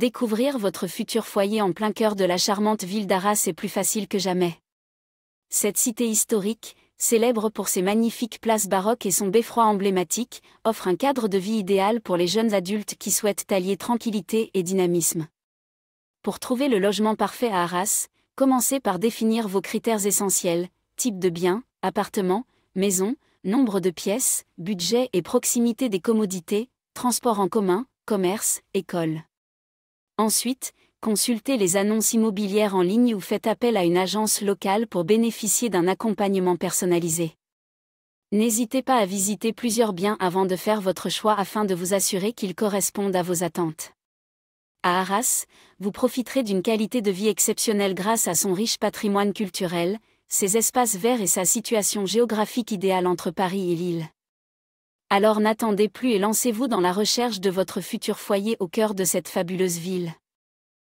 Découvrir votre futur foyer en plein cœur de la charmante ville d'Arras est plus facile que jamais. Cette cité historique, célèbre pour ses magnifiques places baroques et son beffroi emblématique, offre un cadre de vie idéal pour les jeunes adultes qui souhaitent allier tranquillité et dynamisme. Pour trouver le logement parfait à Arras, commencez par définir vos critères essentiels, type de bien, appartement, maison, nombre de pièces, budget et proximité des commodités, transport en commun, commerce, école. Ensuite, consultez les annonces immobilières en ligne ou faites appel à une agence locale pour bénéficier d'un accompagnement personnalisé. N'hésitez pas à visiter plusieurs biens avant de faire votre choix afin de vous assurer qu'ils correspondent à vos attentes. À Arras, vous profiterez d'une qualité de vie exceptionnelle grâce à son riche patrimoine culturel, ses espaces verts et sa situation géographique idéale entre Paris et Lille. Alors n'attendez plus et lancez-vous dans la recherche de votre futur foyer au cœur de cette fabuleuse ville.